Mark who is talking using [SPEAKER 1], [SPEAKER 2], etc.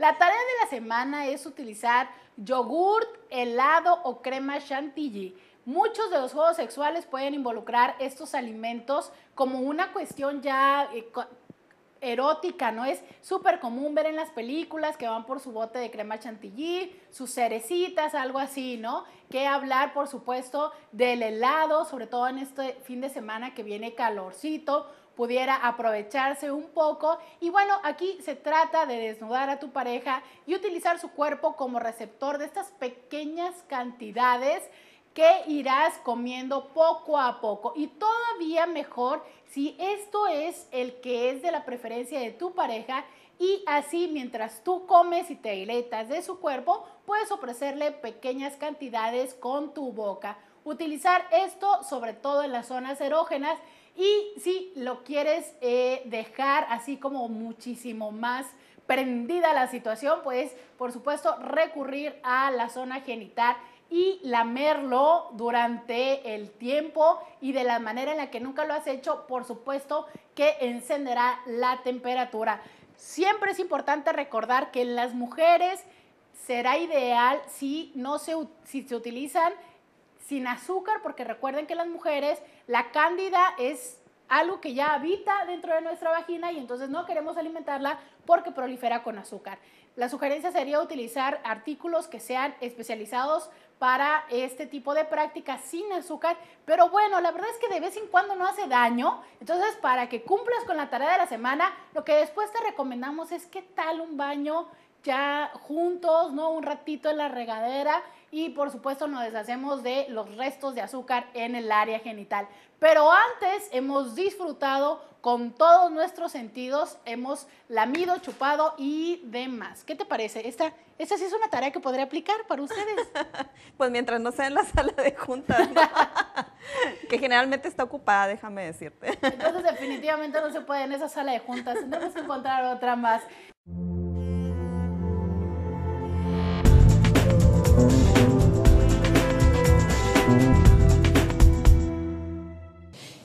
[SPEAKER 1] La tarea de la semana es utilizar yogurt, helado o crema chantilly. Muchos de los juegos sexuales pueden involucrar estos alimentos como una cuestión ya eh, erótica, ¿no? Es súper común ver en las películas que van por su bote de crema chantilly, sus cerecitas, algo así, ¿no? Que hablar, por supuesto, del helado, sobre todo en este fin de semana que viene calorcito, pudiera aprovecharse un poco. Y bueno, aquí se trata de desnudar a tu pareja y utilizar su cuerpo como receptor de estas pequeñas cantidades que irás comiendo poco a poco. Y todavía mejor si esto es el que es de la preferencia de tu pareja y así mientras tú comes y te hiletas de su cuerpo, puedes ofrecerle pequeñas cantidades con tu boca. Utilizar esto sobre todo en las zonas erógenas y si lo quieres eh, dejar así como muchísimo más prendida la situación, pues por supuesto recurrir a la zona genital y lamerlo durante el tiempo y de la manera en la que nunca lo has hecho, por supuesto que encenderá la temperatura. Siempre es importante recordar que en las mujeres será ideal si no se, si se utilizan sin azúcar, porque recuerden que las mujeres, la cándida es algo que ya habita dentro de nuestra vagina y entonces no queremos alimentarla porque prolifera con azúcar. La sugerencia sería utilizar artículos que sean especializados para este tipo de prácticas sin azúcar, pero bueno, la verdad es que de vez en cuando no hace daño, entonces para que cumplas con la tarea de la semana, lo que después te recomendamos es qué tal un baño ya juntos, ¿no? Un ratito en la regadera y por supuesto nos deshacemos de los restos de azúcar en el área genital. Pero antes hemos disfrutado con todos nuestros sentidos, hemos lamido, chupado y demás. ¿Qué te parece? Esta, esta sí es una tarea que podría aplicar para ustedes. pues mientras no sea en la sala de juntas, que generalmente está ocupada, déjame decirte. Entonces definitivamente no se puede en esa sala de juntas, tenemos que encontrar otra más.